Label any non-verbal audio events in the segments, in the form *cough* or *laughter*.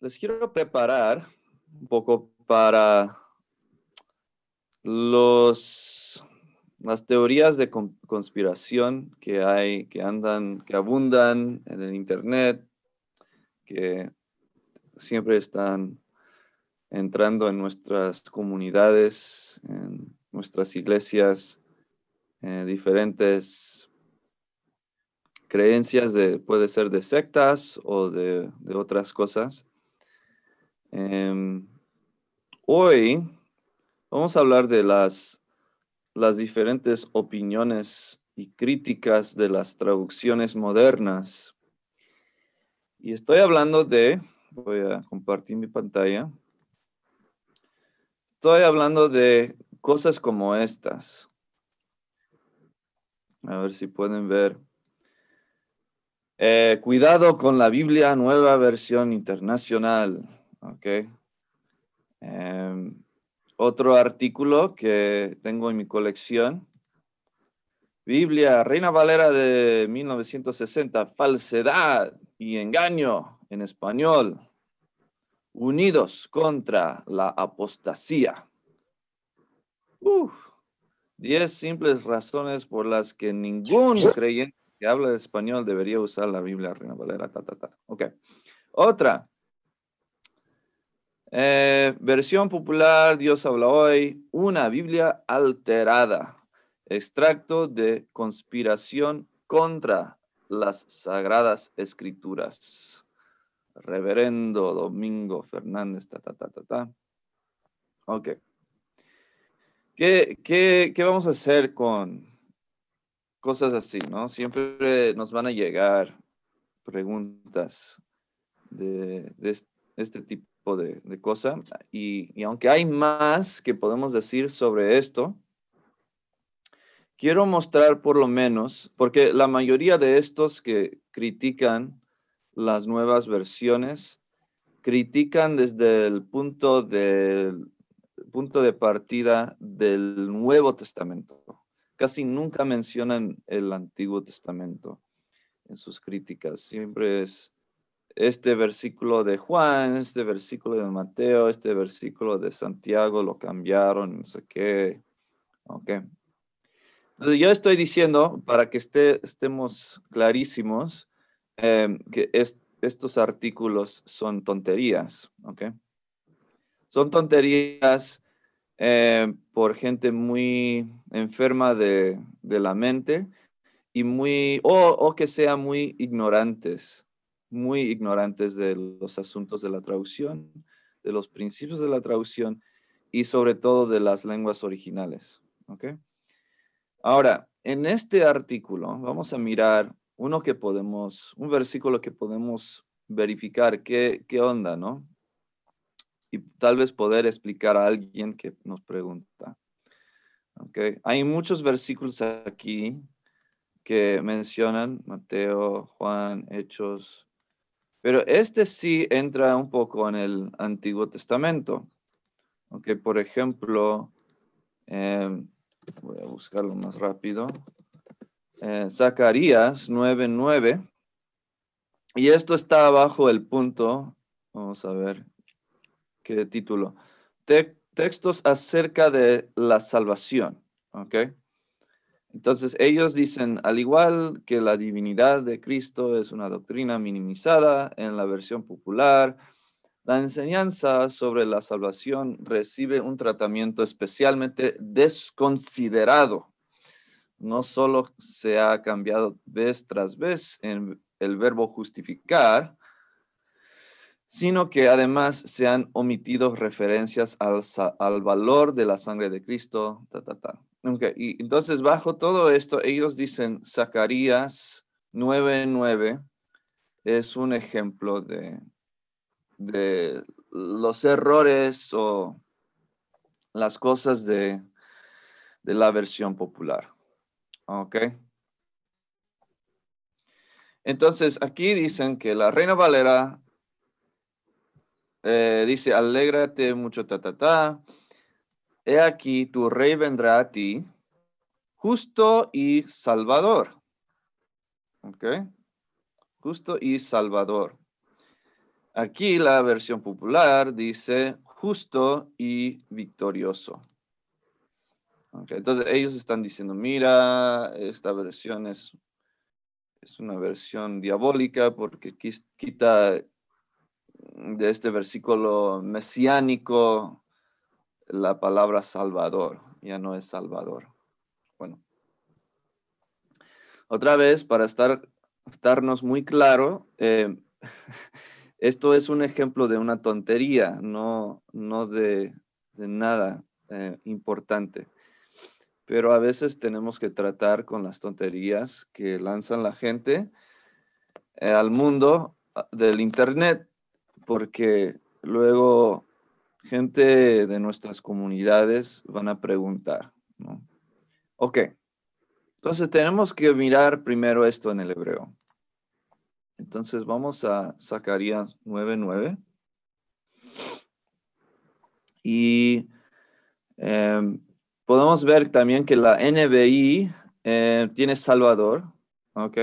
les quiero preparar un poco para los, las teorías de conspiración que hay, que andan, que abundan en el Internet, que siempre están entrando en nuestras comunidades, en nuestras iglesias, eh, diferentes creencias de, puede ser de sectas o de, de otras cosas. Em, hoy vamos a hablar de las, las diferentes opiniones y críticas de las traducciones modernas. Y estoy hablando de, voy a compartir mi pantalla, estoy hablando de cosas como estas. A ver si pueden ver. Eh, cuidado con la Biblia, nueva versión internacional. Ok. Em, otro artículo que tengo en mi colección. Biblia, Reina Valera de 1960, falsedad y engaño en español, unidos contra la apostasía. Uf, diez simples razones por las que ningún creyente que habla español debería usar la Biblia Reina Valera. Ta, ta, ta. Ok. Otra, eh, versión popular, Dios habla hoy, una Biblia alterada, extracto de conspiración contra las sagradas escrituras. Reverendo Domingo Fernández, ta, ta, ta, ta, Ok. ¿Qué, vamos a hacer con cosas así, no? Siempre nos van a llegar preguntas de, de este, este tipo de, cosas. cosa. Y, aunque hay más que podemos decir sobre esto, quiero mostrar por lo menos, porque la mayoría de estos que critican las nuevas versiones, critican desde el punto de, punto de partida del Nuevo Testamento. Casi nunca mencionan el Antiguo Testamento en sus críticas. Siempre es este versículo de Juan, este versículo de Mateo, este versículo de Santiago lo cambiaron, no sé qué. Ok. yo estoy diciendo, para que estemos clarísimos, em, que estos artículos son tonterías, ¿ok? Son tonterías em, por gente muy enferma de, la mente y muy, o, o que sea muy ignorantes muy ignorantes de los asuntos de la traducción, de los principios de la traducción y sobre todo de las lenguas originales. Ahora, en este artículo vamos a mirar uno que podemos, un versículo que podemos verificar qué, onda, ¿no? Y tal vez poder explicar a alguien que nos pregunta. Okay. Hay muchos versículos aquí que mencionan Mateo, Juan, Hechos, pero este sí entra un poco en el Antiguo Testamento. Okay, por ejemplo, em, voy a buscarlo más rápido. Eh, Zacarías 9:9. Y esto está abajo el punto, vamos a ver qué título. textos acerca de la salvación. ¿ok? Entonces ellos dicen, al igual que la divinidad de Cristo es una doctrina minimizada en la versión popular, la enseñanza sobre la salvación recibe un tratamiento especialmente desconsiderado. No solo se ha cambiado vez tras vez en el verbo justificar, sino que además se han omitido referencias al, valor de la sangre de Cristo, y entonces, bajo todo esto, ellos dicen Zacarías 9:9 es un ejemplo de, de los errores o las cosas de, de la versión popular. Ok. Entonces, aquí dicen que la Reina Valera eh, dice, alégrate mucho, ta, ta, ta. He aquí tu rey vendrá a ti, justo y salvador. ¿Ok? Justo y salvador. Aquí la versión popular dice justo y victorioso. entonces ellos están diciendo, mira, esta versión es, es una versión diabólica porque quita de este versículo mesiánico la palabra salvador, ya no es salvador. Bueno, otra vez, para estar, estarnos muy claro, eh, *laughs* esto es un ejemplo de una tontería, no, no de, nada eh, importante. Pero a veces tenemos que tratar con las tonterías que lanzan la gente eh, al mundo ah, del Internet, porque luego gente de nuestras comunidades van a preguntar, ¿no? Ok, entonces tenemos que mirar primero esto en el hebreo. Entonces vamos a Zacarías 9.9. Y em, podemos ver también que la NBI eh, tiene Salvador, ¿ok?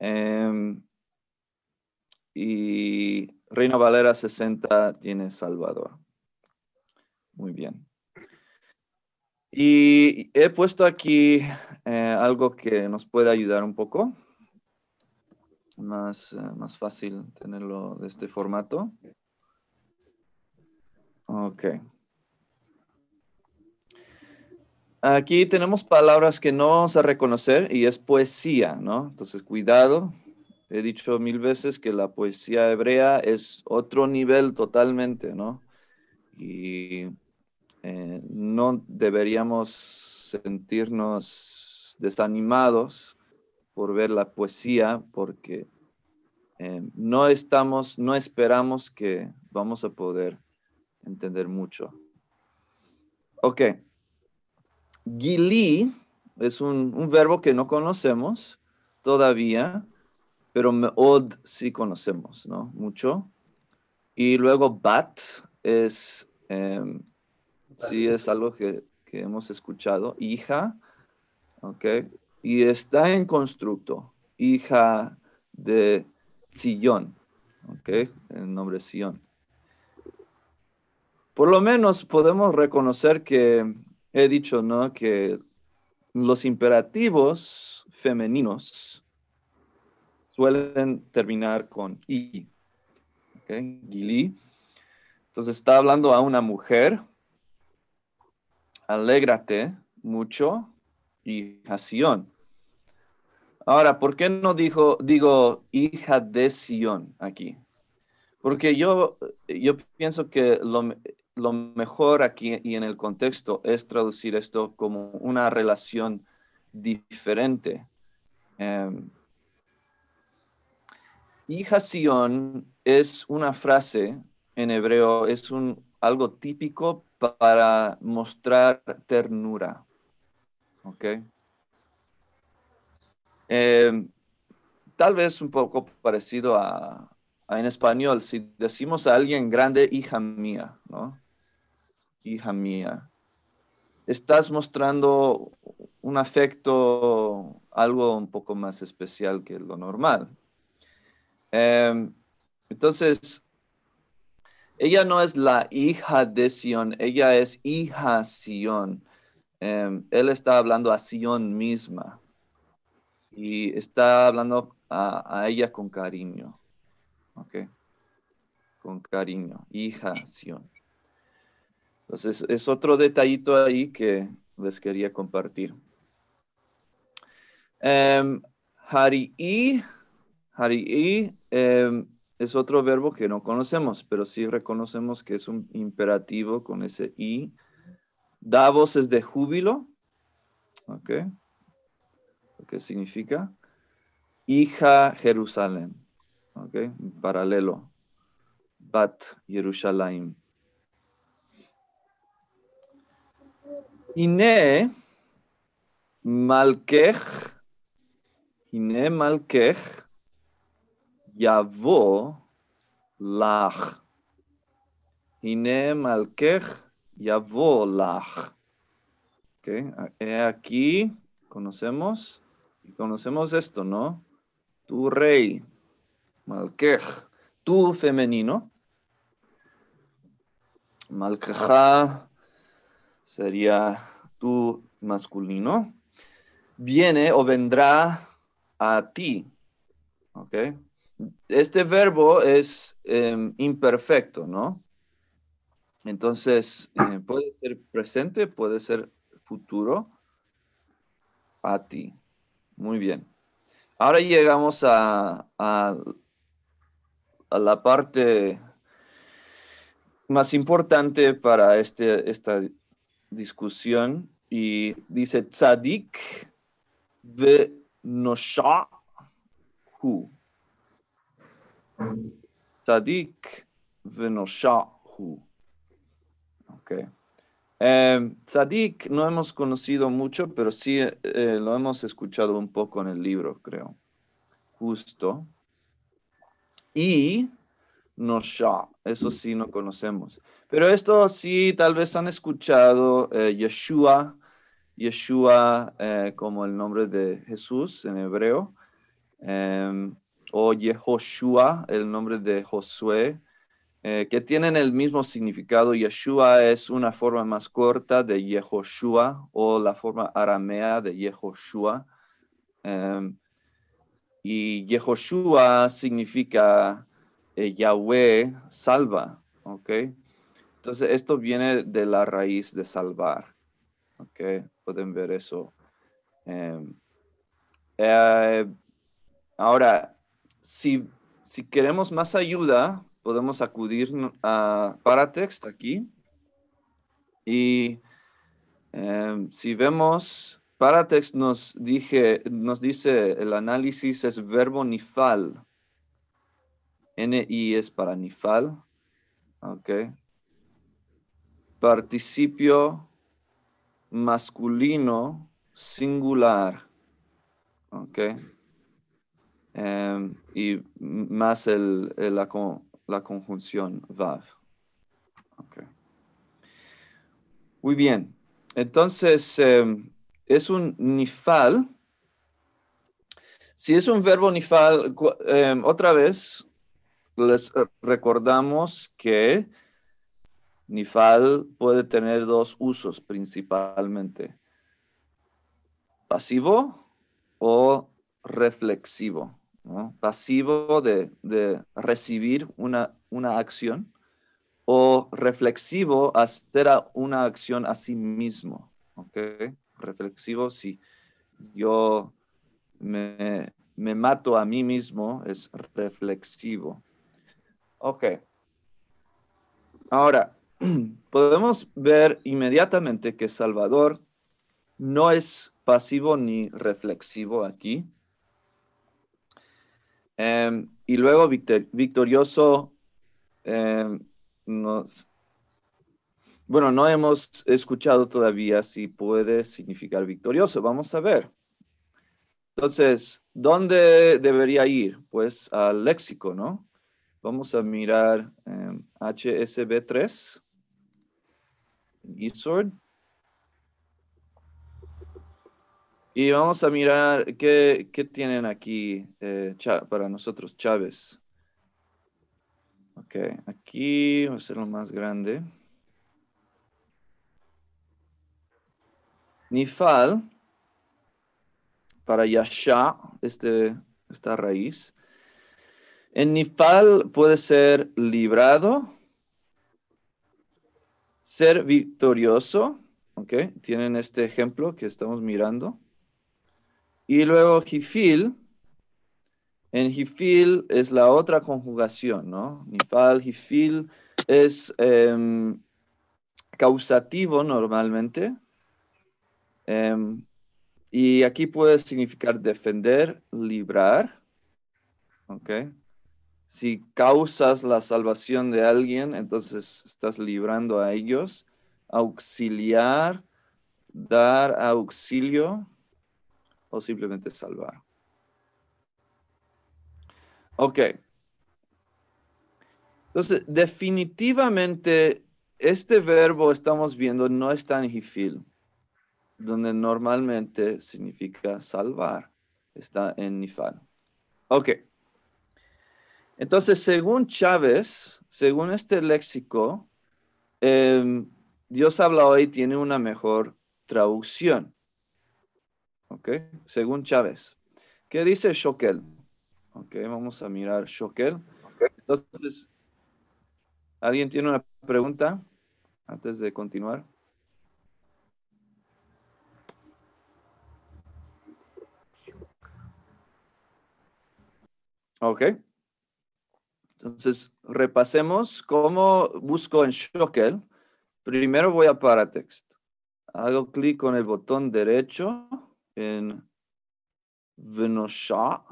Em, y Reina Valera 60 tiene Salvador. Muy bien. Y he puesto aquí eh, algo que nos puede ayudar un poco. Más, eh, más fácil tenerlo de este formato. Ok. Aquí tenemos palabras que no vamos a reconocer y es poesía, ¿no? Entonces, cuidado, He dicho mil veces que la poesía hebrea es otro nivel totalmente, ¿no? Y eh, no deberíamos sentirnos desanimados por ver la poesía porque eh, no estamos, no esperamos que vamos a poder entender mucho. Ok. Gili es un, un verbo que no conocemos todavía, pero Meod sí conocemos, ¿no? Mucho. Y luego Bat es, em, sí es algo que, que, hemos escuchado. Hija, ¿ok? Y está en constructo, hija de Sillón, ¿ok? El nombre Sillón. Por lo menos podemos reconocer que he dicho, ¿no? Que los imperativos femeninos suelen terminar con I. Gili. Entonces está hablando a una mujer. Alégrate mucho hija Sion. Ahora, ¿por qué no dijo, digo hija de Sión aquí? Porque yo, yo pienso que lo, mejor aquí y en el contexto es traducir esto como una relación diferente. Em, hija es una frase en hebreo, es un, algo típico para mostrar ternura. ¿Ok? Em, tal vez un poco parecido a, en español, si decimos a alguien grande, hija mía, ¿no? Hija mía. Estás mostrando un afecto, algo un poco más especial que lo normal. Em, entonces, ella no es la hija de Sion. ella es hija Sion. Em, él está hablando a Sion misma y está hablando a, ella con cariño. Okay. Con cariño, hija Sion. Entonces, es otro detallito ahí que les quería compartir. y... Em, Hari y... Em, es otro verbo que no conocemos, pero sí reconocemos que es un imperativo con ese i. Da es de júbilo. ¿Ok? ¿Qué significa. Hija Jerusalén. ¿Ok? Paralelo. Bat Jerusalén. Ine Malkech. Ine Malkech y lach, mal Malkej. Yavu lach, Okay. Aquí conocemos, conocemos esto, ¿no? Tu rey, Malkej, tu femenino. Malkeja sería tu masculino. Viene o vendrá a ti. ¿Ok? este verbo es em, imperfecto, ¿no? Entonces, eh, ah. puede ser presente, puede ser futuro a ti. Muy bien. Ahora llegamos a, la parte más importante para este, esta discusión y dice tzadik de nosha hu. Tzadik venoshahu. Okay. Eh, tzadik no hemos conocido mucho, pero sí eh, lo hemos escuchado un poco en el libro, creo. Justo. Y Nosha, eso sí no conocemos. Pero esto sí, tal vez han escuchado eh, Yeshua, Yeshua eh, como el nombre de Jesús en hebreo. Em, o Yehoshua, el nombre de Josué, eh, que tienen el mismo significado. Yeshua es una forma más corta de Yehoshua o la forma aramea de Yehoshua. Em, y Yehoshua significa eh, Yahweh salva, ¿ok? Entonces esto viene de la raíz de salvar, ¿ok? Pueden ver eso. Em, eh, ahora, si, si queremos más ayuda, podemos acudir a Paratext aquí. Y em, si vemos, Paratext nos, dije, nos dice el análisis es verbo nifal. NI es para nifal. Ok. Participio masculino singular. okay Em, y más el, la, la, conjunción va Muy bien. Entonces, em, es un nifal. Si es un verbo nifal, em, otra vez les eh, recordamos que nifal puede tener dos usos principalmente. Pasivo o reflexivo pasivo de, recibir una, acción o reflexivo hacer una acción a sí mismo. ¿Ok? Reflexivo si yo me, me mato a mí mismo es reflexivo. Ok. Ahora, *clears throat* podemos ver inmediatamente que Salvador no es pasivo ni reflexivo aquí, Em, y luego victorioso, em, nos, bueno, no hemos escuchado todavía si puede significar victorioso. Vamos a ver. Entonces, ¿dónde debería ir? Pues al léxico, ¿no? Vamos a mirar em, HSB3, sword Y vamos a mirar qué, tienen aquí eh, para nosotros Chávez. Ok, aquí va a ser lo más grande. Nifal, para Yasha, este, esta raíz. En Nifal puede ser librado, ser victorioso. Ok, tienen este ejemplo que estamos mirando. Y luego hifil, en hifil es la otra conjugación, ¿no? Nifal, hifil es em, causativo normalmente. Em, y aquí puede significar defender, librar. ¿Ok? Si causas la salvación de alguien, entonces estás librando a ellos. Auxiliar, dar auxilio o simplemente salvar. Ok. Entonces, definitivamente este verbo estamos viendo no está en Hifil, donde normalmente significa salvar. Está en Nifal. Ok. Entonces, según Chávez, según este léxico, em, Dios habla hoy tiene una mejor traducción. ¿ok? Según Chávez. ¿Qué dice Shokel? Ok, vamos a mirar Shokel. Entonces, ¿alguien tiene una pregunta antes de continuar? Ok. Entonces, repasemos cómo busco en Shokel. Primero voy a Paratext. Hago clic con el botón derecho en Venosa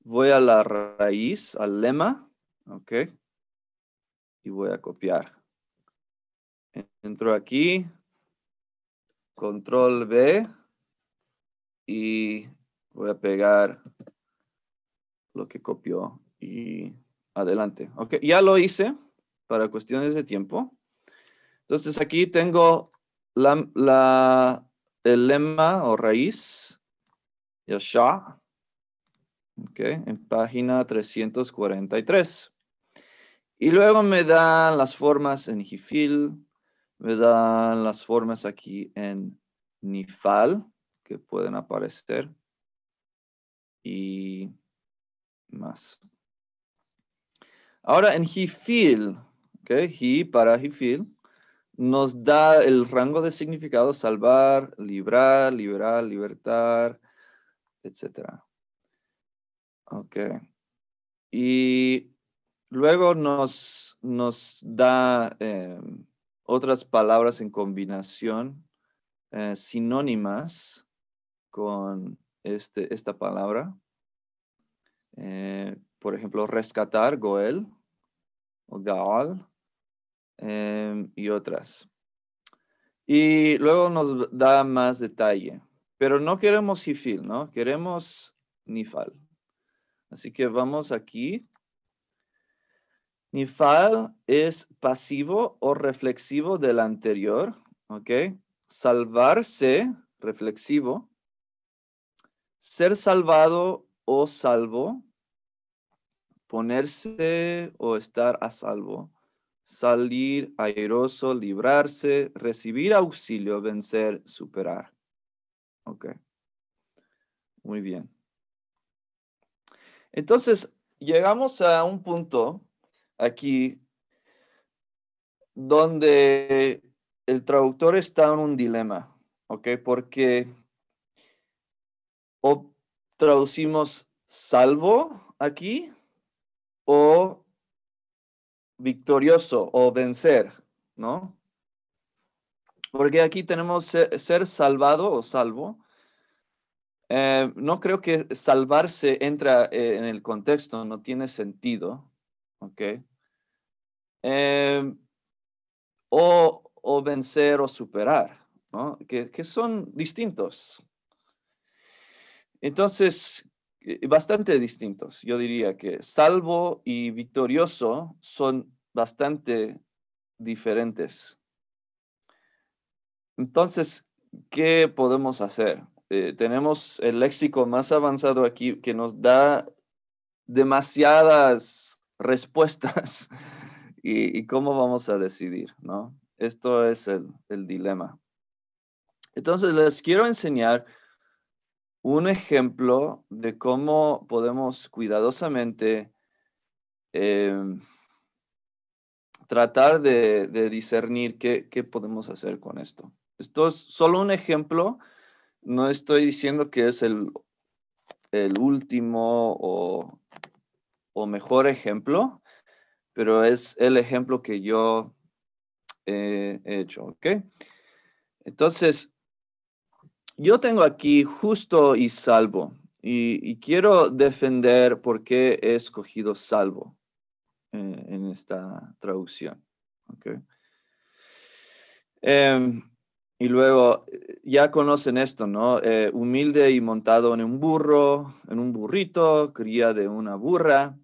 Voy a la raíz, al lema, ¿ok? Y voy a copiar. Entro aquí, control B y voy a pegar lo que copió y adelante. Ok, ya lo hice para cuestiones de tiempo. Entonces aquí tengo la el lema o raíz, Yasha, okay, en página 343. Y luego me dan las formas en Hifil, me dan las formas aquí en Nifal, que pueden aparecer, y más. Ahora en Hifil, okay, he para Hifil, nos da el rango de significado salvar, librar, liberar, libertar, etc. Ok. Y luego nos, nos da em, otras palabras en combinación eh, sinónimas con este, esta palabra. Eh, por ejemplo, rescatar, Goel o Gaal Em, y otras. Y luego nos da más detalle. Pero no queremos sifil, ¿no? Queremos nifal. Así que vamos aquí. Nifal es pasivo o reflexivo del anterior, ¿ok? Salvarse, reflexivo. Ser salvado o salvo. Ponerse o estar a salvo salir airoso, librarse, recibir auxilio, vencer, superar. Ok. Muy bien. Entonces, llegamos a un punto aquí donde el traductor está en un dilema, ¿ok? Porque o traducimos salvo aquí o victorioso o vencer, ¿no? Porque aquí tenemos ser, salvado o salvo. Eh, no creo que salvarse entra eh, en el contexto, no tiene sentido, ¿ok? Eh, o, vencer o superar, ¿no? Que, que son distintos. Entonces, bastante distintos. Yo diría que salvo y victorioso son bastante diferentes. Entonces, ¿qué podemos hacer? Eh, tenemos el léxico más avanzado aquí que nos da demasiadas respuestas *laughs* y, cómo vamos a decidir, ¿no? Esto es el, dilema. Entonces, les quiero enseñar un ejemplo de cómo podemos cuidadosamente em, tratar de, discernir qué, podemos hacer con esto. Esto es solo un ejemplo, no estoy diciendo que es el, último o, mejor ejemplo, pero es el ejemplo que yo he hecho, ¿ok? Entonces, yo tengo aquí justo y salvo, y quiero defender por qué he escogido salvo. Eh, en esta traducción. Em, y luego, eh, ya conocen esto, ¿no? Eh, humilde y montado en un burro, en un burrito, cría de una burra.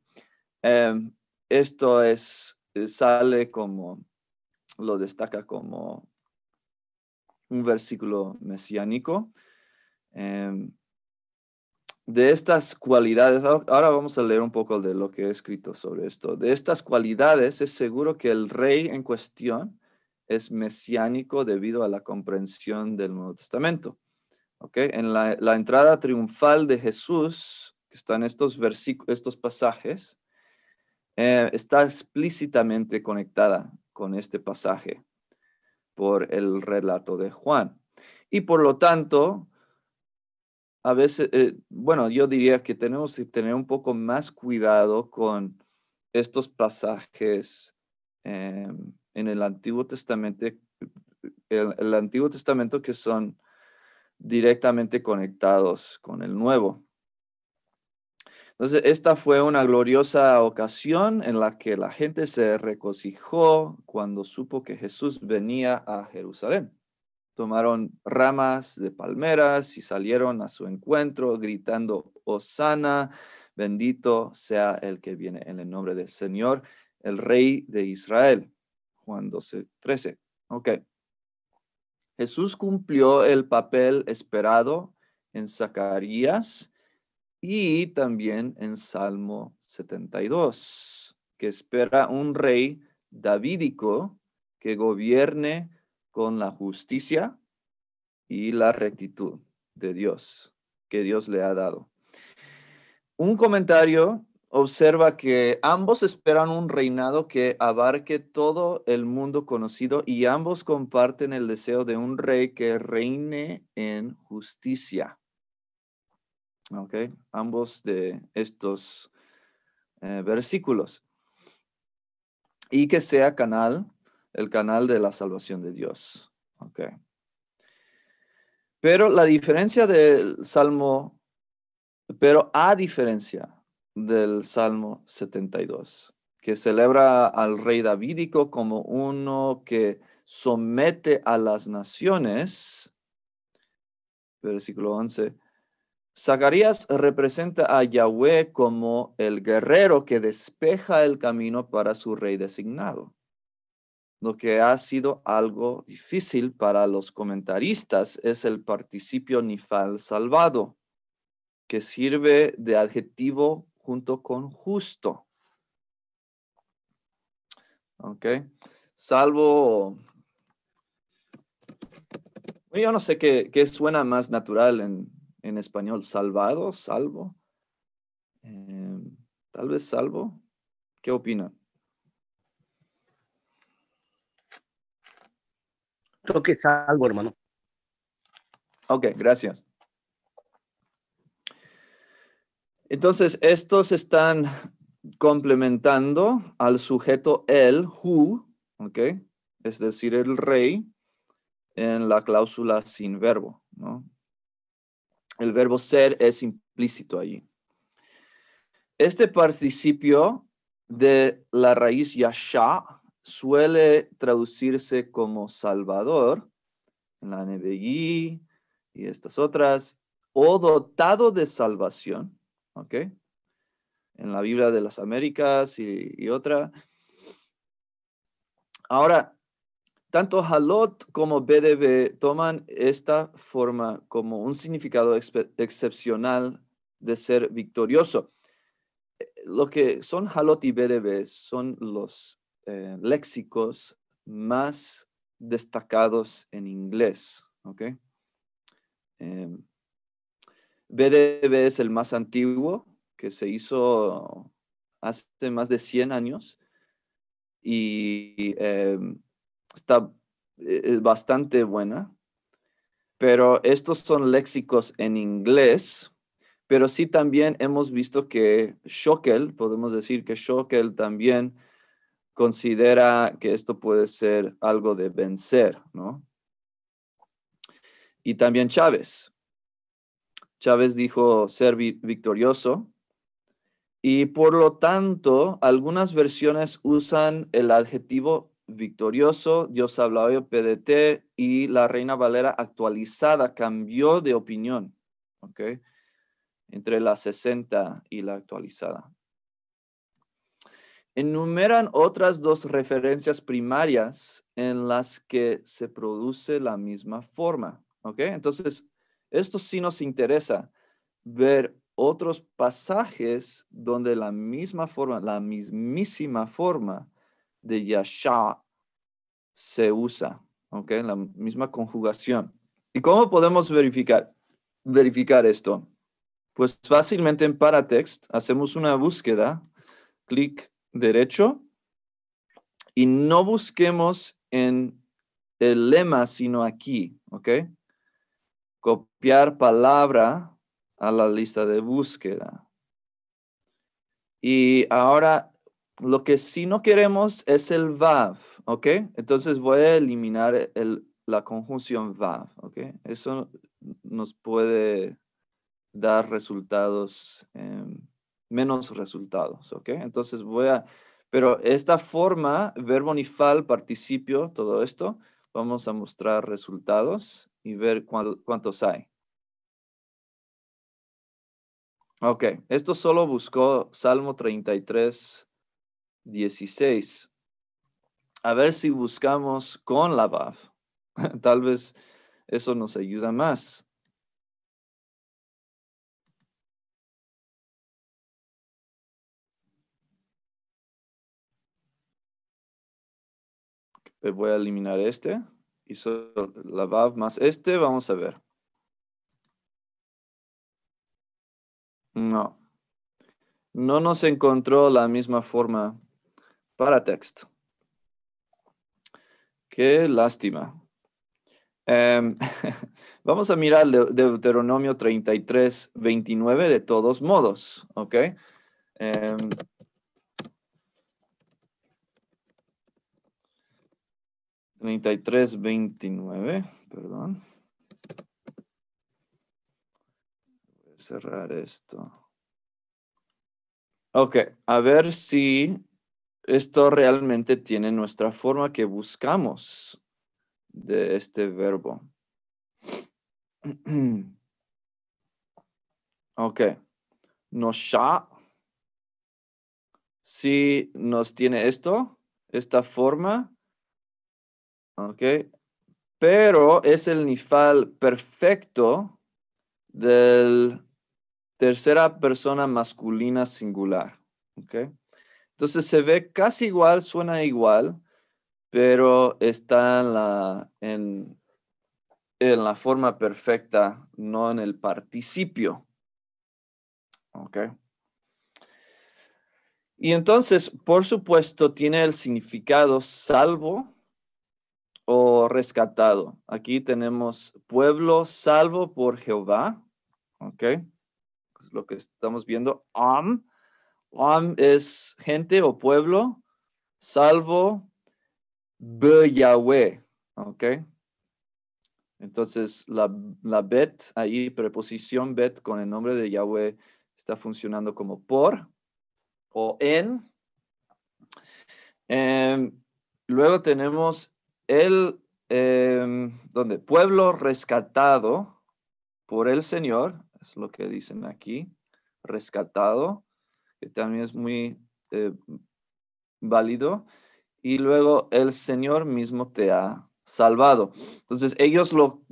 Em, esto es, sale como, lo destaca como un versículo mesiánico. Em, de estas cualidades, ahora vamos a leer un poco de lo que he escrito sobre esto, de estas cualidades es seguro que el rey en cuestión es mesiánico debido a la comprensión del Nuevo Testamento. Okay? En la, entrada triunfal de Jesús, que están estos, estos pasajes, eh, está explícitamente conectada con este pasaje por el relato de Juan. Y por lo tanto, a veces, eh, bueno, yo diría que tenemos que tener un poco más cuidado con estos pasajes em, en el Antiguo Testamento, el, Antiguo Testamento que son directamente conectados con el Nuevo. Entonces, esta fue una gloriosa ocasión en la que la gente se regocijó cuando supo que Jesús venía a Jerusalén tomaron ramas de palmeras y salieron a su encuentro gritando, Osana, bendito sea el que viene en el nombre del Señor, el Rey de Israel. Juan 12, 13. Ok. Jesús cumplió el papel esperado en Zacarías y también en Salmo 72, que espera un rey davídico que gobierne con la justicia y la rectitud de Dios que Dios le ha dado. Un comentario observa que ambos esperan un reinado que abarque todo el mundo conocido y ambos comparten el deseo de un rey que reine en justicia. Ok, ambos de estos eh, versículos. Y que sea canal el canal de la salvación de Dios. Okay. Pero la diferencia del Salmo, pero a diferencia del Salmo 72, que celebra al rey davídico como uno que somete a las naciones, versículo 11, Zacarías representa a Yahweh como el guerrero que despeja el camino para su rey designado. Lo que ha sido algo difícil para los comentaristas es el participio nifal salvado, que sirve de adjetivo junto con justo. ¿Ok? Salvo... Yo no sé qué, suena más natural en, español. Salvado, salvo. Em, tal vez salvo. ¿Qué opinan? es algo, hermano. Ok, gracias. Entonces, estos están complementando al sujeto el, who, ¿ok? Es decir, el rey, en la cláusula sin verbo, El verbo ser es implícito allí. Este participio de la raíz sha suele traducirse como Salvador, en la NBI y estas otras, o dotado de salvación, ¿ok? En la Biblia de las Américas y, y otra. Ahora, tanto Halot como BDB toman esta forma como un significado excepcional de ser victorioso. Eh, lo que son Halot y BDB son los eh, léxicos más destacados en inglés. ¿okay? BDB eh, es el más antiguo, que se hizo hace más de 100 años y eh, está bastante buena. Pero estos son léxicos en inglés, pero sí también hemos visto que Schockel, podemos decir que Schockel también considera que esto puede ser algo de vencer, ¿no? Y también Chávez. Chávez dijo ser victorioso y por lo tanto algunas versiones usan el adjetivo victorioso, Dios hablaba PDT y la Reina Valera actualizada cambió de opinión, ¿ok? Entre la 60 y la actualizada enumeran otras dos referencias primarias en las que se produce la misma forma. ¿Ok? Entonces, esto sí nos interesa ver otros pasajes donde la misma forma, la mismísima forma de Yasha se usa, ¿ok? La misma conjugación. ¿Y cómo podemos verificar, verificar esto? Pues fácilmente en Paratext hacemos una búsqueda, clic derecho y no busquemos en el lema, sino aquí, ¿ok? Copiar palabra a la lista de búsqueda. Y ahora, lo que sí no queremos es el VAV, ¿ok? Entonces voy a eliminar el, la conjunción VAV, ¿ok? Eso nos puede dar resultados. Em, menos resultados, ¿ok? Entonces voy a, pero esta forma, verbo nifal, participio, todo esto, vamos a mostrar resultados y ver cuántos hay. Ok, esto solo buscó Salmo 33, 16. A ver si buscamos con la BAF. *laughs* Tal vez eso nos ayuda más. voy a eliminar este. Y solo la VAV más este, vamos a ver. No. No nos encontró la misma forma para text. Qué lástima. Em, *laughs* vamos a mirar Deuteronomio 33, 29 de todos modos, ¿ok? Em, 3329, perdón. Voy a cerrar esto. Ok, a ver si esto realmente tiene nuestra forma que buscamos de este verbo. *clears throat* Ok, ya. Si nos tiene esto, esta forma, ¿ok? Pero es el nifal perfecto del tercera persona masculina singular, ¿ok? Entonces se ve casi igual, suena igual, pero está en la, en, la forma perfecta, no en el participio. ¿Ok? Y entonces, por supuesto, tiene el significado salvo o rescatado. Aquí tenemos pueblo salvo por Jehová. Ok. lo que estamos viendo. Am. Am es gente o pueblo salvo de Yahweh. Ok. Entonces la, la bet ahí, preposición bet con el nombre de Yahweh está funcionando como por o en. Em, luego tenemos el em, donde pueblo rescatado por el Señor, es lo que dicen aquí, rescatado, que también es muy eh, válido, y luego el Señor mismo te ha salvado. Entonces ellos lo,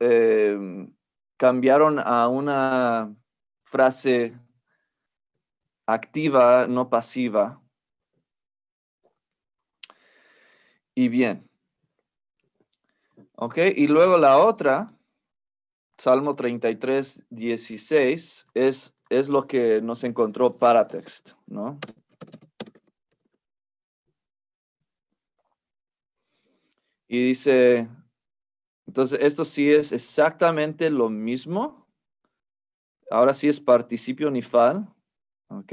em, cambiaron a una frase activa, no pasiva, y bien. ¿Ok? Y luego la otra, Salmo 33, 16, es, es lo que nos encontró para text, ¿no? Y dice, entonces esto sí es exactamente lo mismo. Ahora sí es participio nifal, ¿ok?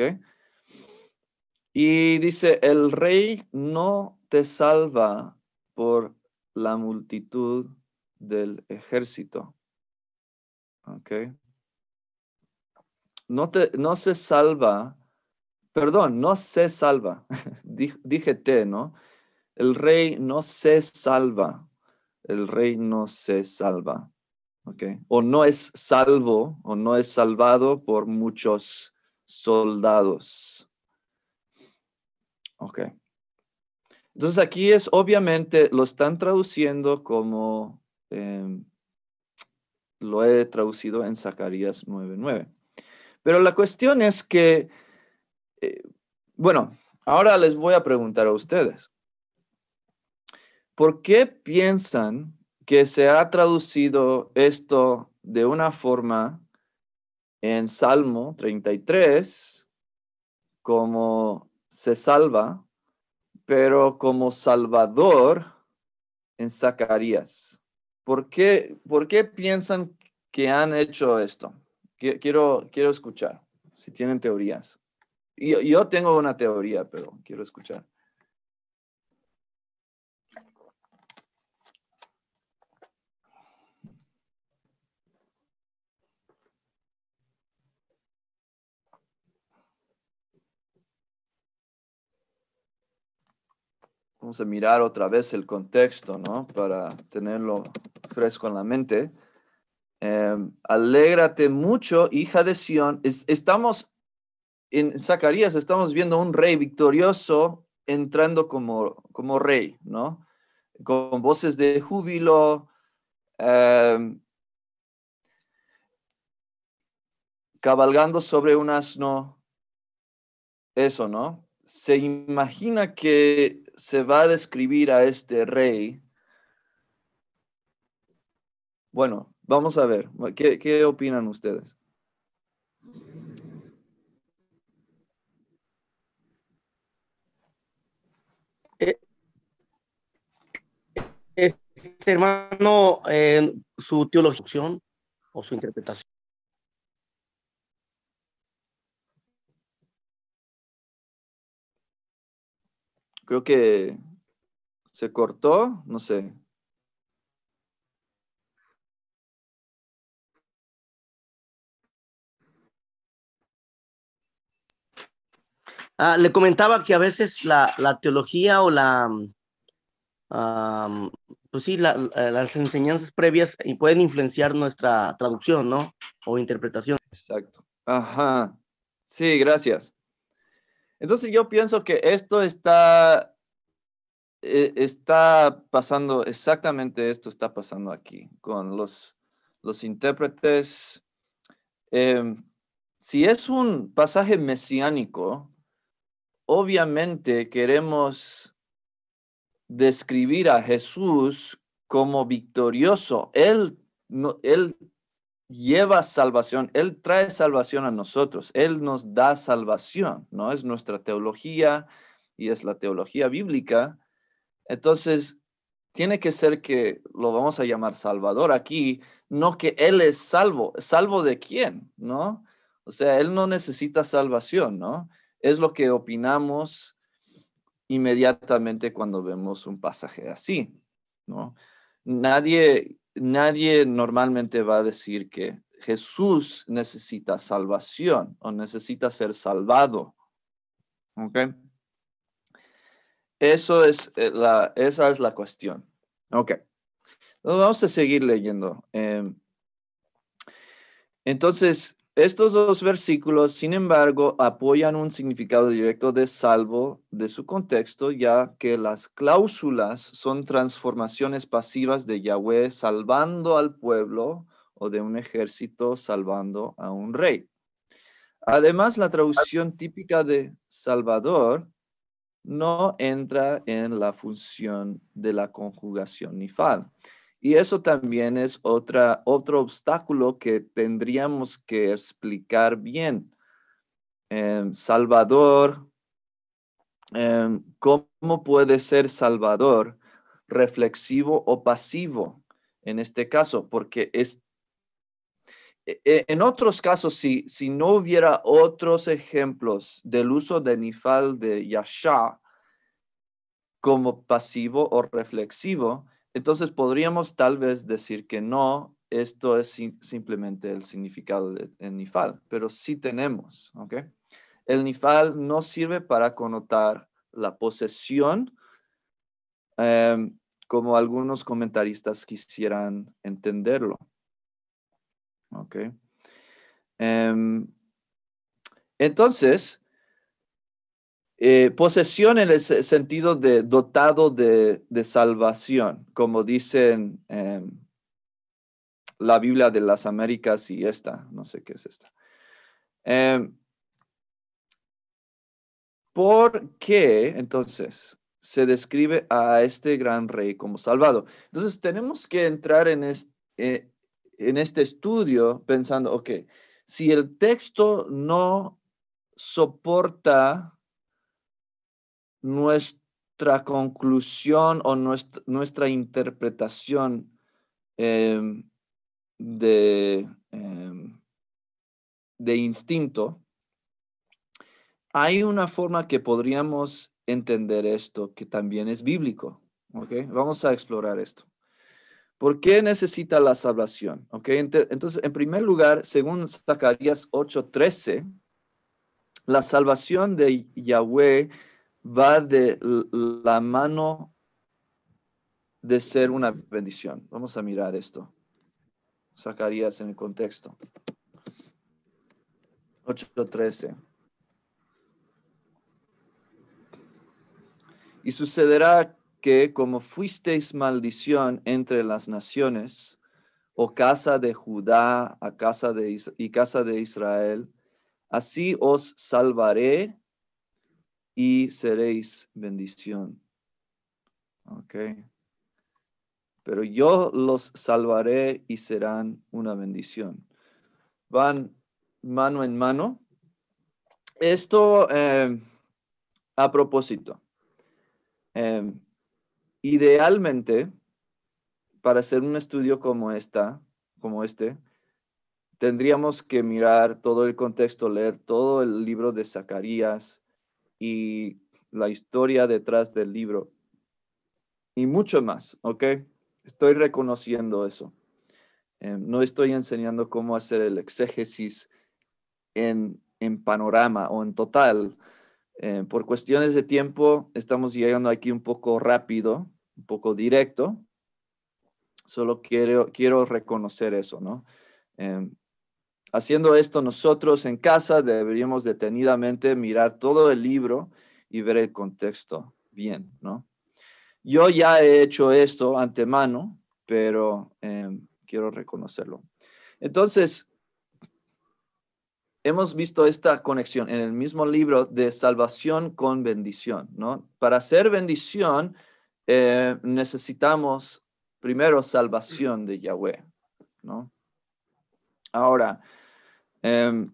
Y dice, el rey no te salva por la multitud del ejército. Ok. No, te, no se salva, perdón, no se salva. *laughs* Dije te, ¿no? El rey no se salva. El rey no se salva. Ok. O no es salvo o no es salvado por muchos soldados. Ok. Entonces aquí es obviamente lo están traduciendo como em, lo he traducido en Zacarías 9:9. Pero la cuestión es que, eh, bueno, ahora les voy a preguntar a ustedes, ¿por qué piensan que se ha traducido esto de una forma en Salmo 33 como se salva pero como Salvador en Zacarías. ¿Por qué, por qué piensan que han hecho esto? Quiero, quiero escuchar si tienen teorías. Yo, yo tengo una teoría, pero quiero escuchar. vamos a mirar otra vez el contexto, ¿no? Para tenerlo fresco en la mente. Eh, alégrate mucho, hija de Sión. estamos en Zacarías, estamos viendo un rey victorioso entrando como, como rey, ¿no? Con voces de júbilo. Eh, cabalgando sobre un asno, eso, ¿no? Se imagina que se va a describir a este rey. Bueno, vamos a ver, ¿qué, opinan ustedes? Eh, este hermano, en eh, su teología o su interpretación Creo que se cortó, no sé. Ah, le comentaba que a veces la, teología o la, pues sí, las enseñanzas previas pueden influenciar nuestra traducción, ¿no? O interpretación. Exacto. Ajá. Sí, gracias. Entonces yo pienso que esto está, eh, está pasando, exactamente esto está pasando aquí con los, los intérpretes. Em, si es un pasaje mesiánico, obviamente queremos describir a Jesús como victorioso. Él, no, él lleva salvación, Él trae salvación a nosotros, Él nos da salvación, ¿no? Es nuestra teología y es la teología bíblica. Entonces, tiene que ser que lo vamos a llamar Salvador aquí, no que Él es salvo. ¿Salvo de quién? ¿No? O sea, Él no necesita salvación, ¿no? Es lo que opinamos inmediatamente cuando vemos un pasaje así, ¿no? Nadie nadie normalmente va a decir que Jesús necesita salvación o necesita ser salvado. ¿Ok? Eso es eh, la, esa es la cuestión. Ok. Vamos a seguir leyendo. Em, entonces, estos dos versículos, sin embargo, apoyan un significado directo de salvo de su contexto, ya que las cláusulas son transformaciones pasivas de Yahweh salvando al pueblo o de un ejército salvando a un rey. Además, la traducción típica de Salvador no entra en la función de la conjugación nifal. Y eso también es otra, otro obstáculo que tendríamos que explicar bien. Em, Salvador, em, ¿cómo puede ser Salvador reflexivo o pasivo en este caso? Porque e, e, en otros casos, si, si no hubiera otros ejemplos del uso de Nifal de Yasha como pasivo o reflexivo, entonces podríamos tal vez decir que no, esto es simplemente el significado del nifal, pero sí tenemos, ¿ok? El nifal no sirve para connotar la posesión, em, como algunos comentaristas quisieran entenderlo, ¿ok? Em, entonces, eh, posesión en el sentido de dotado de, salvación, como dicen em, la Biblia de las Américas y esta, no sé qué es esta. Em, ¿Por qué entonces se describe a este gran rey como salvado? Entonces tenemos que entrar en, eh, en este estudio pensando, ok, si el texto no soporta nuestra conclusión o nuestra, interpretación em, de, em, de instinto, hay una forma que podríamos entender esto que también es bíblico. ¿okay? Vamos a explorar esto. ¿Por qué necesita la salvación? Entonces, en primer lugar, según Zacarías 8:13, la salvación de Yahweh va de la mano de ser una bendición. Vamos a mirar esto. Zacarías en el contexto. 8.13. Y sucederá que como fuisteis maldición entre las naciones, o casa de Judá a casa de, y casa de Israel, así os salvaré y seréis bendición. Ok. Pero yo los salvaré y serán una bendición. Van mano en mano. Esto em, a propósito. Em, idealmente, para hacer un estudio como esta, como este, tendríamos que mirar todo el contexto, leer todo el libro de Zacarías, y la historia detrás del libro y mucho más, ¿ok? Estoy reconociendo eso. Eh, no estoy enseñando cómo hacer el exégesis en, panorama o en total. Eh, por cuestiones de tiempo, estamos llegando aquí un poco rápido, un poco directo. Solo quiero, quiero reconocer eso, ¿no? Eh, Haciendo esto nosotros en casa deberíamos detenidamente mirar todo el libro y ver el contexto bien, ¿no? Yo ya he hecho esto antemano, pero em, quiero reconocerlo. Entonces, hemos visto esta conexión en el mismo libro de salvación con bendición, ¿no? Para hacer bendición eh, necesitamos primero salvación de Yahweh, ¿no? Ahora, Em,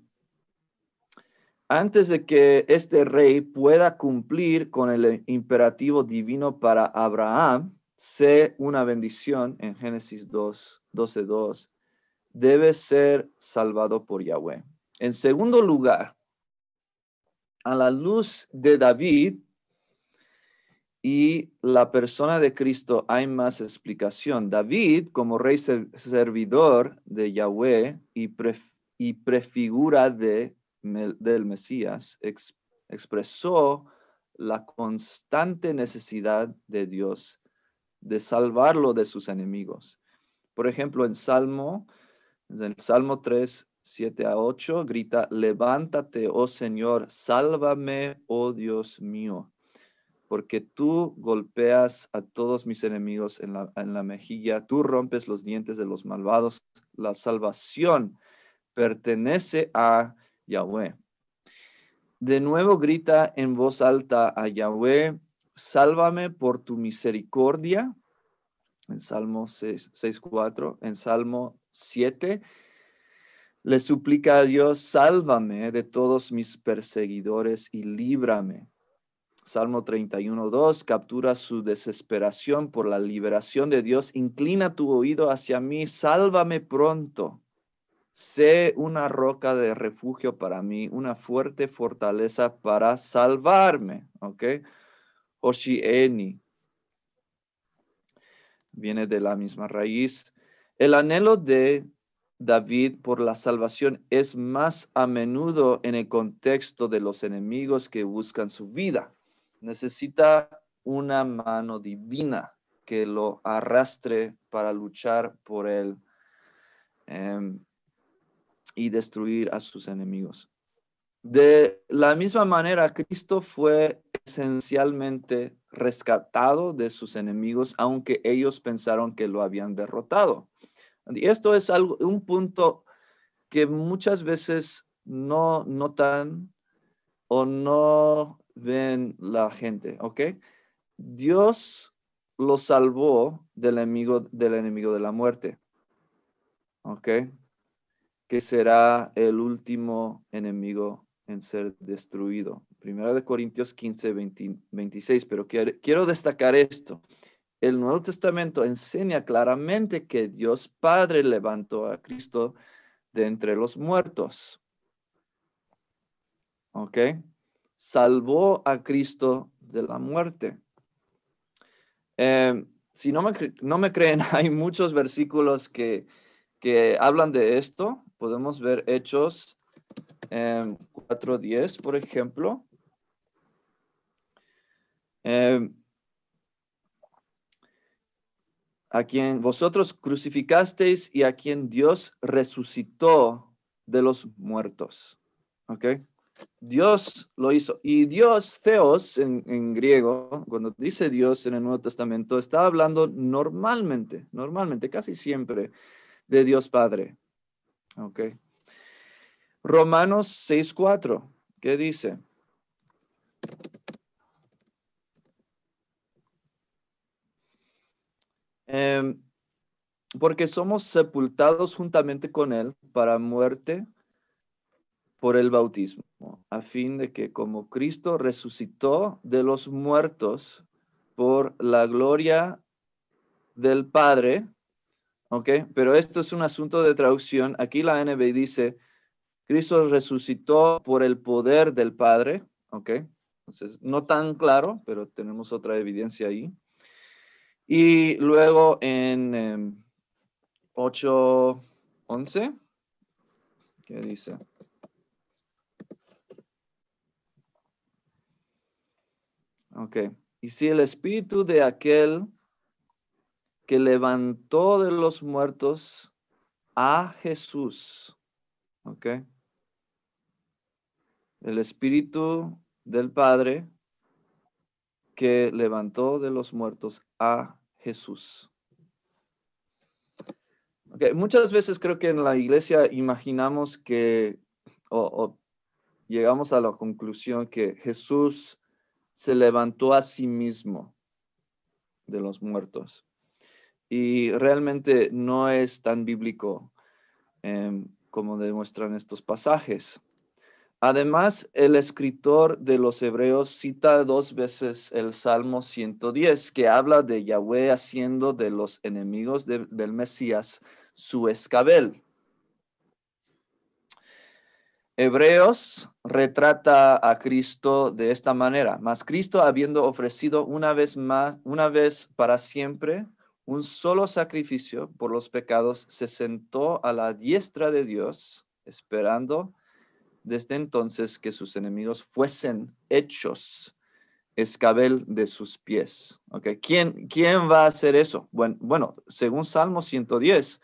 antes de que este rey pueda cumplir con el imperativo divino para Abraham, sé una bendición en Génesis 2, 12, 2, debe ser salvado por Yahweh. En segundo lugar, a la luz de David y la persona de Cristo hay más explicación. David, como rey servidor de Yahweh y prefiero y prefigura de, del Mesías, expresó la constante necesidad de Dios de salvarlo de sus enemigos. Por ejemplo, en Salmo, en Salmo 3, 7 a 8, grita, levántate, oh Señor, sálvame, oh Dios mío, porque tú golpeas a todos mis enemigos en la, en la mejilla, tú rompes los dientes de los malvados, la salvación pertenece a Yahweh. De nuevo grita en voz alta a Yahweh, sálvame por tu misericordia, en Salmo 6.4, en Salmo 7, le suplica a Dios, sálvame de todos mis perseguidores y líbrame. Salmo 31.2, captura su desesperación por la liberación de Dios, inclina tu oído hacia mí, sálvame pronto. Sé una roca de refugio para mí, una fuerte fortaleza para salvarme. ¿Ok? Eni. Viene de la misma raíz. El anhelo de David por la salvación es más a menudo en el contexto de los enemigos que buscan su vida. Necesita una mano divina que lo arrastre para luchar por él. Em, y destruir a sus enemigos. De la misma manera, Cristo fue esencialmente rescatado de sus enemigos, aunque ellos pensaron que lo habían derrotado. Y esto es algo, un punto que muchas veces no notan o no ven la gente, ¿ok? Dios lo salvó del enemigo, del enemigo de la muerte, ¿ok? que será el último enemigo en ser destruido. Primera de Corintios 15, 26, pero quiero, destacar esto. El Nuevo Testamento enseña claramente que Dios Padre levantó a Cristo de entre los muertos. ¿Ok? Salvó a Cristo de la muerte. Em, si no me, no me creen, *laughs* hay muchos versículos que, que hablan de esto podemos ver hechos 4.10, por ejemplo. Em, a quien vosotros crucificasteis y a quien Dios resucitó de los muertos. ¿Ok? Dios lo hizo. Y Dios, Theos en, griego, cuando dice Dios en el Nuevo Testamento, está hablando normalmente, normalmente, casi siempre, de Dios Padre. Ok. Romanos 6.4. ¿Qué dice? Em, porque somos sepultados juntamente con Él para muerte por el bautismo, a fin de que como Cristo resucitó de los muertos por la gloria del Padre, ¿ok? Pero esto es un asunto de traducción. Aquí la NB dice, Cristo resucitó por el poder del Padre, ¿ok? Entonces, no tan claro, pero tenemos otra evidencia ahí. Y luego en 8.11, em, ¿qué dice? Ok. Y si el espíritu de aquel que levantó de los muertos a Jesús. ¿Ok? El Espíritu del Padre que levantó de los muertos a Jesús. Muchas veces creo que en la iglesia imaginamos que o llegamos a la conclusión que Jesús se levantó a sí mismo de los muertos. Y realmente no es tan bíblico em, como demuestran estos pasajes. Además, el escritor de los Hebreos cita dos veces el Salmo 110, que habla de Yahweh haciendo de los enemigos del Mesías su escabel. Hebreos retrata a Cristo de esta manera, mas Cristo habiendo ofrecido una vez más, una vez para siempre un solo sacrificio por los pecados, se sentó a la diestra de Dios, esperando desde entonces que sus enemigos fuesen hechos escabel de sus pies. ¿Quién, ¿Quién va a hacer eso? Bueno, bueno, según Salmo 110,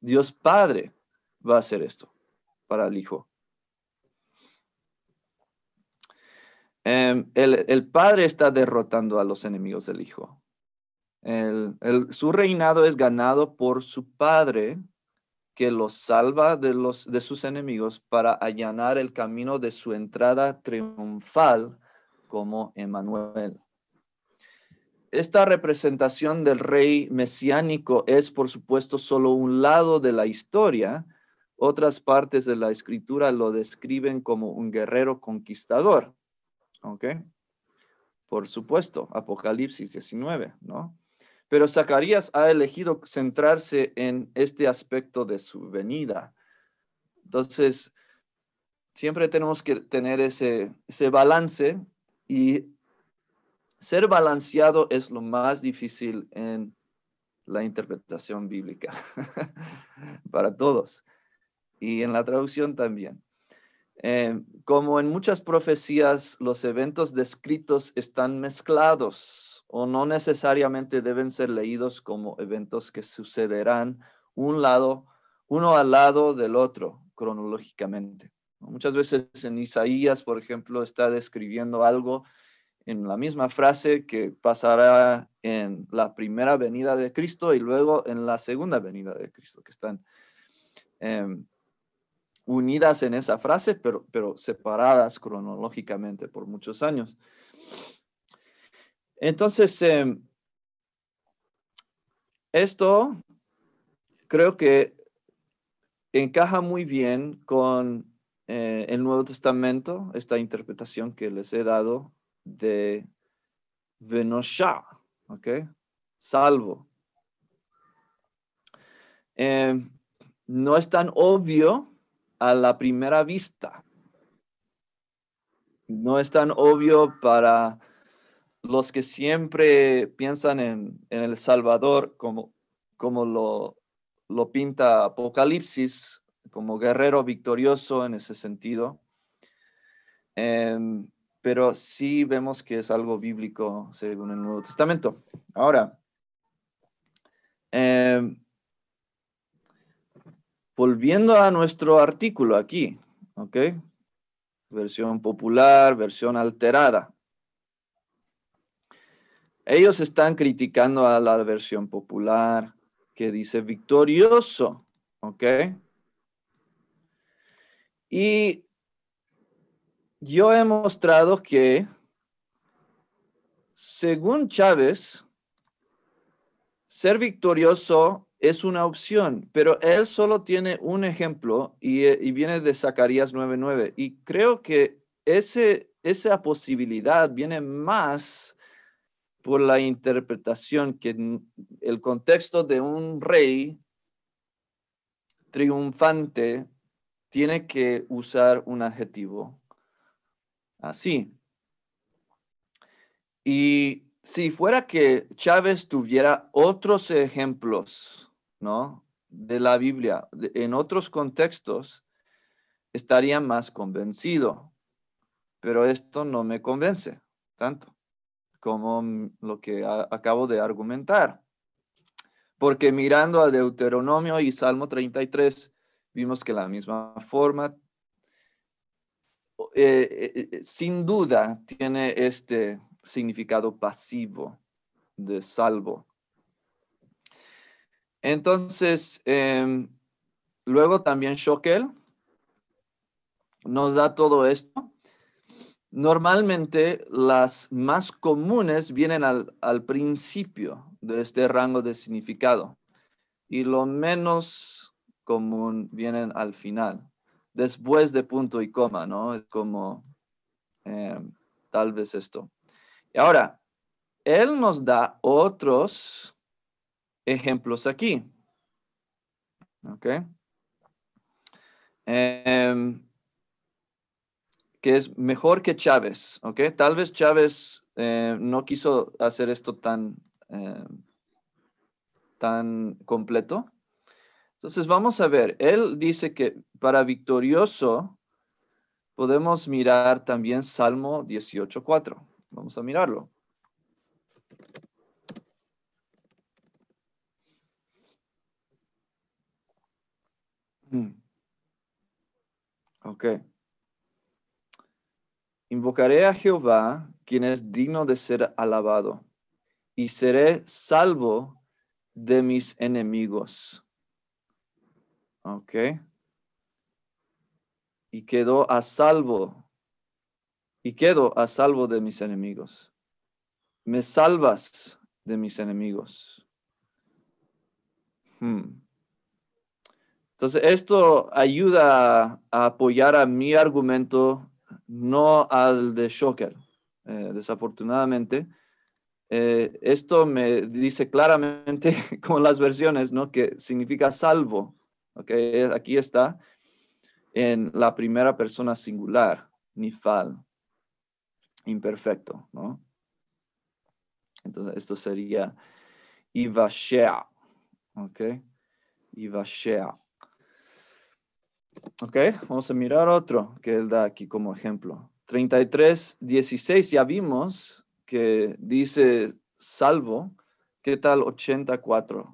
Dios Padre va a hacer esto para el Hijo. Em, el Padre está derrotando a los enemigos del Hijo su reinado es ganado por su Padre, que lo salva de, los, de sus enemigos para allanar el camino de su entrada triunfal como Emmanuel. Esta representación del rey mesiánico es, por supuesto, solo un lado de la historia. Otras partes de la escritura lo describen como un guerrero conquistador. ¿Ok? Por supuesto, Apocalipsis 19, ¿no? Pero Zacarías ha elegido centrarse en este aspecto de su venida. Entonces, siempre tenemos que tener ese, balance y ser balanceado es lo más difícil en la interpretación bíblica *laughs* para todos y en la traducción también. Eh, como en muchas profecías, los eventos descritos están mezclados o no necesariamente deben ser leídos como eventos que sucederán un lado, uno al lado del otro cronológicamente. Muchas veces en Isaías, por ejemplo, está describiendo algo en la misma frase que pasará en la primera venida de Cristo y luego en la segunda venida de Cristo, que están em, unidas en esa frase, pero, pero separadas cronológicamente por muchos años. Entonces, em, esto creo que encaja muy bien con eh, el Nuevo Testamento, esta interpretación que les he dado de Venosha, ¿ok? Salvo. Em, no es tan obvio a la primera vista. No es tan obvio para los que siempre piensan en, El Salvador como, como lo, lo, pinta Apocalipsis, como guerrero victorioso en ese sentido. Em, pero sí vemos que es algo bíblico según el Nuevo Testamento. Ahora, em, volviendo a nuestro artículo aquí, ¿ok? Versión popular, versión alterada. Ellos están criticando a la versión popular que dice victorioso, ¿ok? Y yo he mostrado que según Chávez, ser victorioso es una opción, pero él solo tiene un ejemplo y, viene de Zacarías 9.9. Y creo que ese, esa posibilidad viene más por la interpretación que el contexto de un rey triunfante tiene que usar un adjetivo así. Y si fuera que Chávez tuviera otros ejemplos, ¿no? De la Biblia, en otros contextos, estaría más convencido. Pero esto no me convence tanto como mm, lo que acabo de argumentar. Porque mirando a Deuteronomio y Salmo 33, vimos que la misma forma, eh, eh, eh, sin duda, tiene este significado pasivo de salvo. Entonces, em, luego también Shokel nos da todo esto Normalmente las más comunes vienen al, principio de este rango de significado y lo menos común vienen al final, después de punto y coma, ¿no? Es como eh, tal vez esto. Y ahora, él nos da otros ejemplos aquí. ¿Ok? Em, que es mejor que Chávez, ¿ok? Tal vez Chávez eh, no quiso hacer esto tan, eh, tan completo. Entonces vamos a ver, él dice que para victorioso podemos mirar también Salmo 18.4. Vamos a mirarlo. Mm. Ok. Invocaré a Jehová, quien es digno de ser alabado, y seré salvo de mis enemigos. Ok. Y quedó a salvo. Y quedo a salvo de mis enemigos. Me salvas de mis enemigos. Hmm. Entonces, esto ayuda a apoyar a mi argumento no al de Shocker, eh, desafortunadamente. Eh, esto me dice claramente *laughs* con las versiones, ¿no? Que significa salvo. Aquí está en la primera persona singular, nifal, imperfecto, ¿no? Entonces, esto sería Ivashea, ¿ok? Ivashea. ¿Ok? Vamos a mirar otro que él da aquí como ejemplo. 33, 16, ya vimos que dice salvo. ¿Qué tal 84?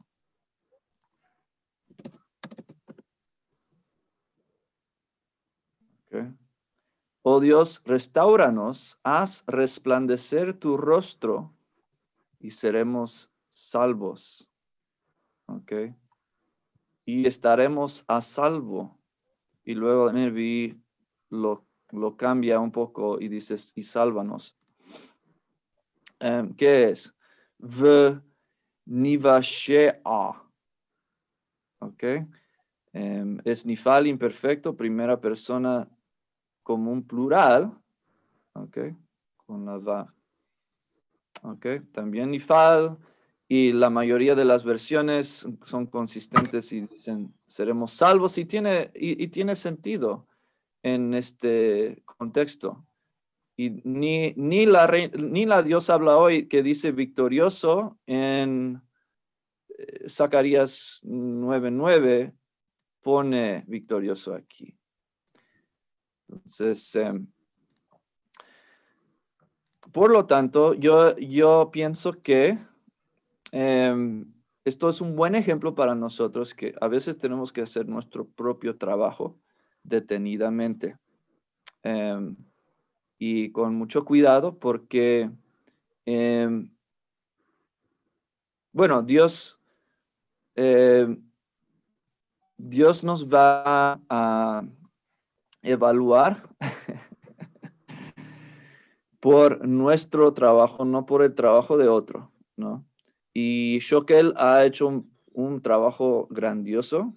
Okay. Oh Dios, restauranos, haz resplandecer tu rostro y seremos salvos. Okay. Y estaremos a salvo y luego el lo, lo cambia un poco y dice, y sálvanos. Em, ¿Qué es? V a ¿Ok? Em, es nifal imperfecto, primera persona común plural. ¿Ok? Con la va. ¿Ok? También nifal. Y la mayoría de las versiones son consistentes y dicen seremos salvos y tiene, y, tiene sentido en este contexto. Y ni, ni, la, ni la Dios habla hoy que dice victorioso en eh, Zacarías 9:9 pone victorioso aquí. Entonces, em, por lo tanto, yo, yo pienso que em, esto es un buen ejemplo para nosotros que a veces tenemos que hacer nuestro propio trabajo detenidamente em, y con mucho cuidado porque, em, bueno, Dios, em, Dios nos va a evaluar *laughs* por nuestro trabajo, no por el trabajo de otro, ¿no? Y Shokel ha hecho un, trabajo grandioso,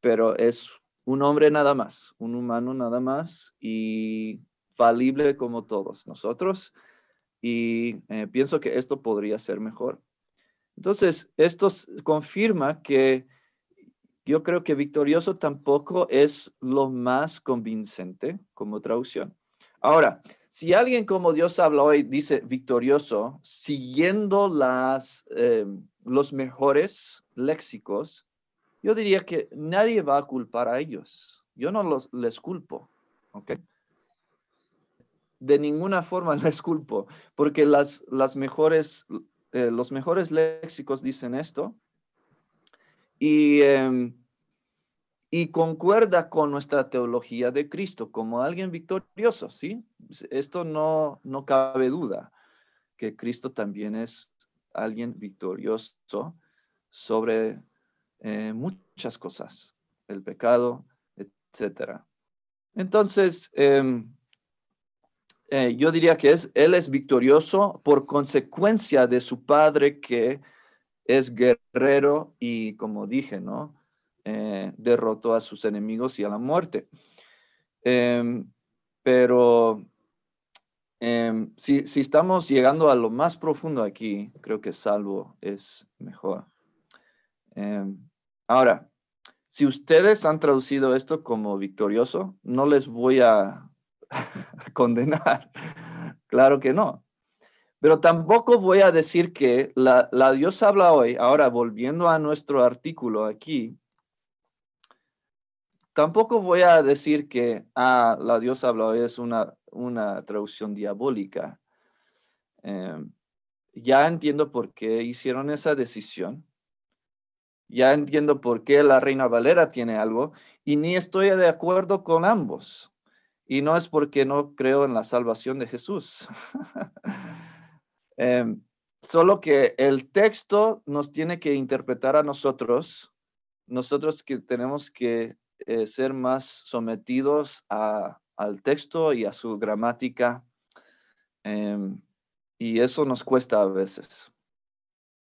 pero es un hombre nada más, un humano nada más y falible como todos nosotros. Y eh, pienso que esto podría ser mejor. Entonces, esto confirma que yo creo que victorioso tampoco es lo más convincente como traducción. Ahora, si alguien como Dios habla hoy dice victorioso, siguiendo las, eh, los mejores léxicos, yo diría que nadie va a culpar a ellos. Yo no los, les culpo, ¿ok? De ninguna forma *laughs* les culpo, porque las, las mejores, eh, los mejores léxicos dicen esto. Y... Em, y concuerda con nuestra teología de Cristo como alguien victorioso, ¿sí? Esto no, no cabe duda, que Cristo también es alguien victorioso sobre eh, muchas cosas, el pecado, etcétera. Entonces, em, eh, yo diría que es, Él es victorioso por consecuencia de su Padre que es guerrero y, como dije, ¿no? Eh, derrotó a sus enemigos y a la muerte. Em, pero em, si, estamos llegando a lo más profundo aquí, creo que salvo es mejor. Em, ahora, si ustedes han traducido esto como victorioso, no les voy *laughs* a, condenar. claro que no. Pero tampoco voy a decir que la, la, Dios habla hoy, ahora volviendo a nuestro artículo aquí, Tampoco voy a decir que a ah, la diosa habló es una, una traducción diabólica. Em, ya entiendo por qué hicieron esa decisión. Ya entiendo por qué la Reina Valera tiene algo y ni estoy de acuerdo con ambos. Y no es porque no creo en la salvación de Jesús. *laughs* Em, solo que el texto nos tiene que interpretar a nosotros, nosotros que tenemos que eh, ser más sometidos a, al texto y a su gramática. Em, y eso nos cuesta a veces.